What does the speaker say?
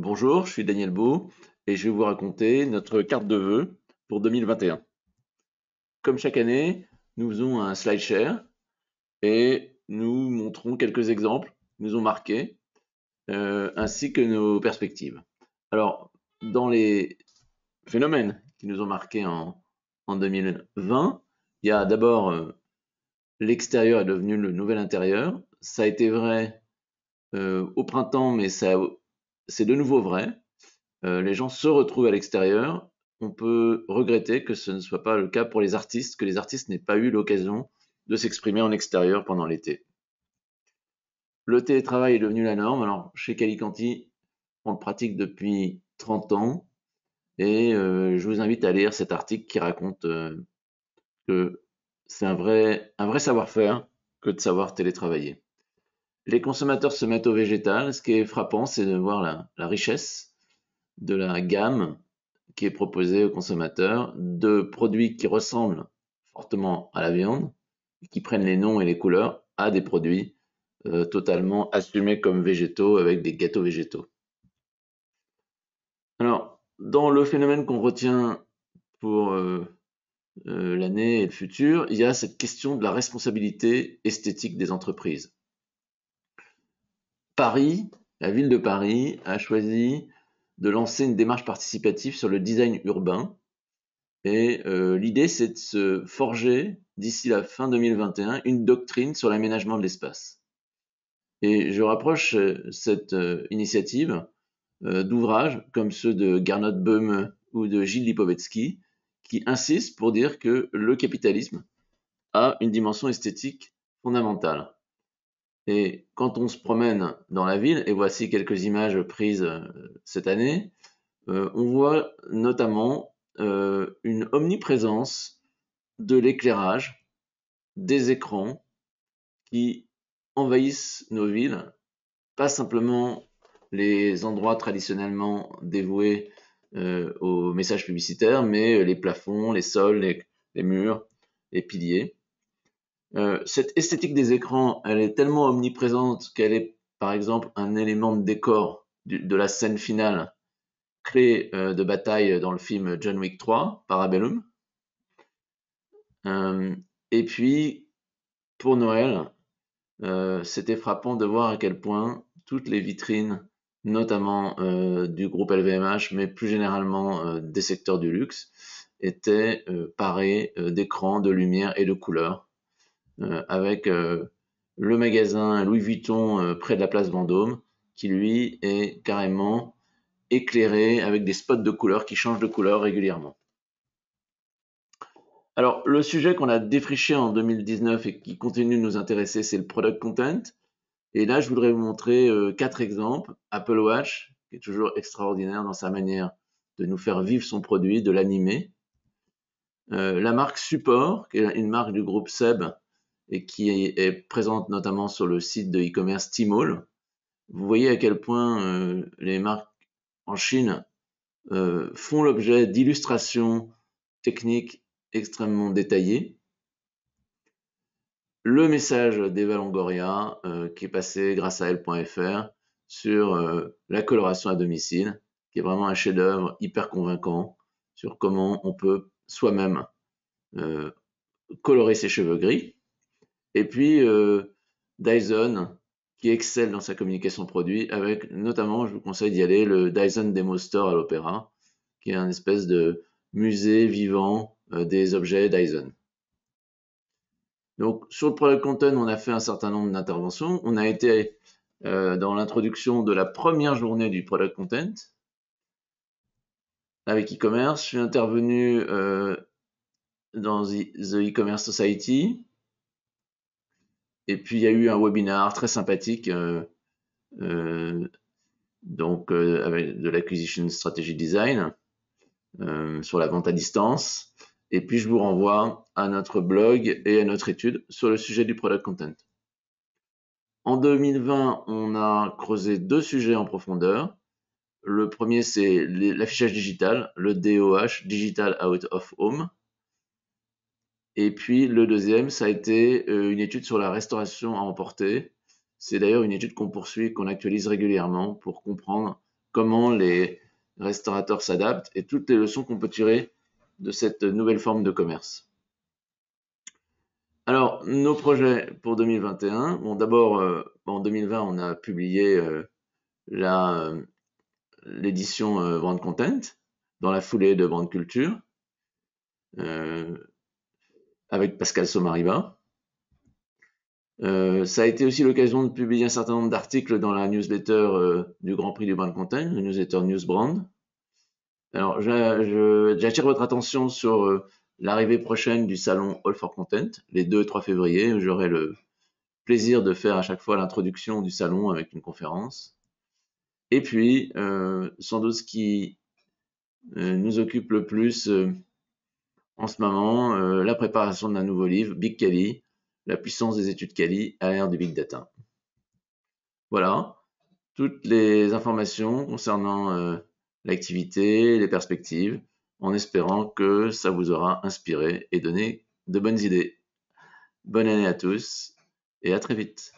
Bonjour, je suis Daniel Beau et je vais vous raconter notre carte de vœux pour 2021. Comme chaque année, nous faisons un slide share et nous montrons quelques exemples qui nous ont marqués euh, ainsi que nos perspectives. Alors, dans les phénomènes qui nous ont marqués en, 2020, il y a d'abord euh, l'extérieur est devenu le nouvel intérieur. Ça a été vrai euh, au printemps, mais ça a c'est de nouveau vrai. Euh, les gens se retrouvent à l'extérieur. On peut regretter que ce ne soit pas le cas pour les artistes, que les artistes n'aient pas eu l'occasion de s'exprimer en extérieur pendant l'été. Le télétravail est devenu la norme. Alors, chez Calicanti, on le pratique depuis 30 ans. Et euh, je vous invite à lire cet article qui raconte euh, que c'est un vrai, un vrai savoir-faire que de savoir télétravailler. Les consommateurs se mettent au végétal. Ce qui est frappant, c'est de voir la, richesse de la gamme qui est proposée aux consommateurs de produits qui ressemblent fortement à la viande, qui prennent les noms et les couleurs à des produits euh, totalement assumés comme végétaux avec des gâteaux végétaux. Alors, dans le phénomène qu'on retient pour euh, euh, l'année et le futur, il y a cette question de la responsabilité esthétique des entreprises. Paris, la ville de Paris a choisi de lancer une démarche participative sur le design urbain. Et euh, l'idée, c'est de se forger, d'ici la fin 2021, une doctrine sur l'aménagement de l'espace. Et je rapproche euh, cette euh, initiative d'ouvrages comme ceux de Gernot Böhm ou de Gilles Lipovetsky, qui insistent pour dire que le capitalisme a une dimension esthétique fondamentale. Et quand on se promène dans la ville, et voici quelques images prises euh, cette année, euh, on voit notamment euh, une omniprésence de l'éclairage, des écrans qui envahissent nos villes, pas simplement les endroits traditionnellement dévoués aux messages publicitaires, mais les plafonds, les sols, les murs, les piliers. Euh, cette esthétique des écrans, elle est tellement omniprésente qu'elle est, par exemple, un élément de décor de la scène finale, créée euh, de bataille dans le film John Wick 3, Parabellum. Euh, et puis, pour Noël, euh, c'était frappant de voir à quel point toutes les vitrines, notamment du groupe LVMH, mais plus généralement des secteurs du luxe, étaient parées d'écrans, de lumière et de couleurs euh, avec euh, le magasin Louis Vuitton euh, près de la place Vendôme, qui lui est carrément éclairé avec des spots de couleur qui changent de couleur régulièrement. Alors, le sujet qu'on a défriché en 2019 et qui continue de nous intéresser, c'est le product content. Et là, je voudrais vous montrer quatre exemples. Apple Watch, qui est toujours extraordinaire dans sa manière de nous faire vivre son produit, de l'animer. la marque Support, qui est une marque du groupe Seb, et qui est, présente notamment sur le site de e-commerce Tmall. Vous voyez à quel point euh, les marques en Chine euh, font l'objet d'illustrations techniques extrêmement détaillées. Le message d'Eva Longoria euh, qui est passé grâce à elle.fr sur euh, la coloration à domicile, qui est vraiment un chef-d'œuvre hyper convaincant sur comment on peut soi-même colorer ses cheveux gris et puis euh, Dyson, qui excelle dans sa communication produit, avec notamment, je vous conseille d'y aller, le Dyson Demo Store à l'Opéra, qui est un espèce de musée vivant euh, des objets Dyson. Donc sur le product content, on a fait un certain nombre d'interventions. On a été euh, dans l'introduction de la première journée du product content avec e-commerce. Je suis intervenu dans The E-Commerce Society. Et puis, il y a eu un webinar très sympathique, euh, euh, donc euh, avec de l'acquisition strategy design sur la vente à distance. Et puis, je vous renvoie à notre blog et à notre étude sur le sujet du product content. En 2020, on a creusé deux sujets en profondeur. Le premier, c'est l'affichage digital, le DOH, Digital Out of Home. Et puis le deuxième, ça a été euh, une étude sur la restauration à emporter. C'est d'ailleurs une étude qu'on poursuit, qu'on actualise régulièrement pour comprendre comment les restaurateurs s'adaptent et toutes les leçons qu'on peut tirer de cette nouvelle forme de commerce. Alors, nos projets pour 2021. Bon, d'abord, euh, en 2020, on a publié euh, l'édition Brand Content dans la foulée de Brand Culture avec Pascal Somariba, Euh, ça a été aussi l'occasion de publier un certain nombre d'articles dans la newsletter euh, du Grand Prix du brand Content, la newsletter Newsbrand. Alors, j'attire votre attention sur euh, l'arrivée prochaine du salon All for Content, les 2 et 3 février, j'aurai le plaisir de faire à chaque fois l'introduction du salon avec une conférence. Et puis, euh, sans doute ce qui nous occupe le plus en ce moment euh, la préparation d'un nouveau livre, Big Kali, la puissance des études Kali à l'ère du Big Data. Voilà, toutes les informations concernant euh, l'activité, les perspectives, en espérant que ça vous aura inspiré et donné de bonnes idées. Bonne année à tous et à très vite.